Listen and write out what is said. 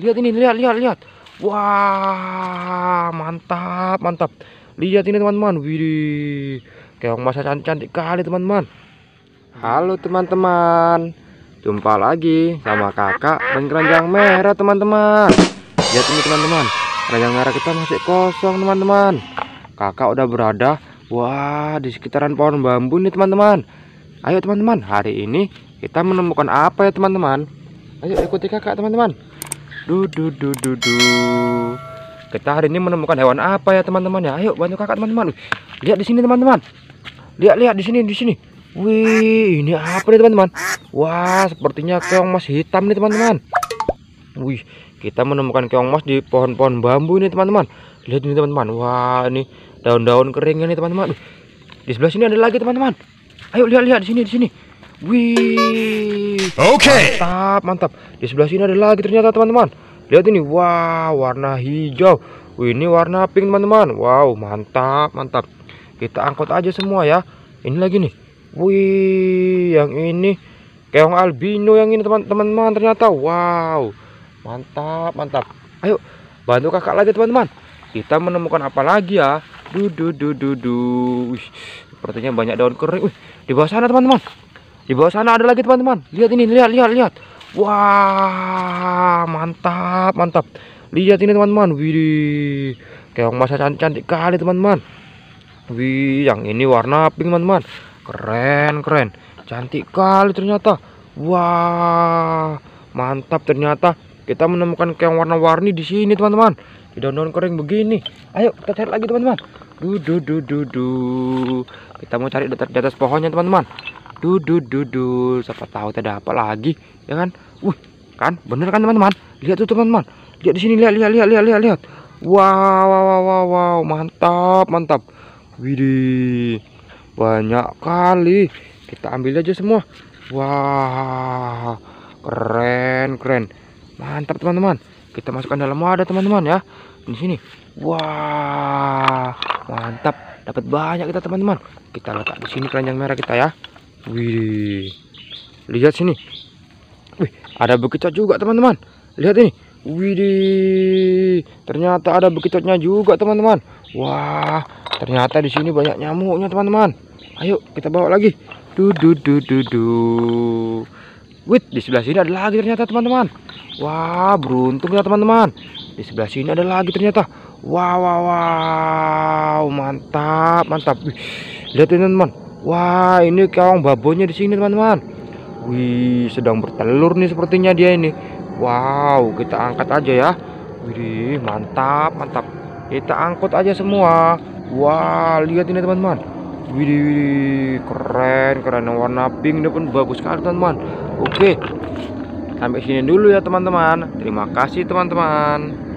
Lihat ini, lihat, lihat, lihat. Wah, mantap, mantap. Lihat ini teman-teman. Widih. Keong masa cantik, cantik kali teman-teman. Halo teman-teman. Jumpa lagi sama kakak dan keranjang merah teman-teman. Lihat ini teman-teman. Keranjang merah kita masih kosong teman-teman. Kakak udah berada wah di sekitaran pohon bambu nih teman-teman. Ayo teman-teman, hari ini kita menemukan apa ya teman-teman? Ayo ikuti kakak teman-teman. Du, du, du, du, du. Kita hari ini menemukan hewan apa ya teman-teman ya? Ayo bantu kakak teman-teman. Lihat di sini teman-teman. Lihat lihat di sini di sini. Wih, ini apa nih teman-teman? Wah, sepertinya keong mas hitam nih teman-teman. Wih, kita menemukan keong mas di pohon-pohon bambu ini teman-teman. Lihat ini teman-teman. Wah, ini daun-daun keringnya nih teman-teman. Di sebelah sini ada lagi teman-teman. Ayo lihat lihat di sini di sini. Wih. Oke. Okay. Mantap, mantap. Di sebelah sini ada lagi ternyata teman-teman. Lihat ini, wow, warna hijau. Wih, ini warna pink teman-teman. Wow, mantap, mantap. Kita angkut aja semua ya. Ini lagi nih. Wih, yang ini keong albino yang ini teman-teman ternyata. Wow. Mantap, mantap. Ayo, bantu kakak lagi teman-teman. Kita menemukan apa lagi ya? Dudu, dudu, dudu. sepertinya banyak daun kering. Wih, di bawah sana teman-teman. Di bawah sana ada lagi teman-teman. Lihat ini, lihat, lihat, lihat. Wah, mantap, mantap. Lihat ini teman-teman. wih Keong masa cantik kali teman-teman. Wih, yang ini warna pink teman-teman. Keren, keren. Cantik kali ternyata. Wah, mantap ternyata. Kita menemukan keong warna-warni di sini teman-teman. Di daun-daun kering begini. Ayo kita cari lagi teman-teman. Du, du, du, Kita mau cari di atas pohonnya teman-teman dudut dudut siapa tahu tidak apa lagi ya kan uh kan bener kan teman-teman lihat tuh teman-teman lihat di sini lihat lihat lihat lihat lihat lihat wow wow wow wow, mantap mantap widih banyak kali kita ambil aja semua wah wow, keren keren mantap teman-teman kita masukkan dalam wadah teman-teman ya di sini wah wow, mantap dapat banyak kita teman-teman kita letak di sini keranjang merah kita ya Wih. Lihat sini. Wih, ada bekicot juga, teman-teman. Lihat ini. Wih, ternyata ada bekicotnya juga, teman-teman. Wah, ternyata di sini banyak nyamuknya, teman-teman. Ayo, kita bawa lagi. Du du du du Wih, di sebelah sini ada lagi ternyata, teman-teman. Wah, beruntung ya, teman-teman. Di sebelah sini ada lagi ternyata. Wow, wow, wow. Mantap, mantap. lihat ini, teman-teman. Wah, ini kawang babonnya di sini, teman-teman. Wih, sedang bertelur nih sepertinya dia ini. Wow, kita angkat aja ya. Wih, mantap, mantap. Kita angkut aja semua. Wah, lihat ini, teman-teman. Wih, wih, keren, keren warna pink ini pun bagus sekali, teman-teman. Oke. Sampai sini dulu ya, teman-teman. Terima kasih, teman-teman.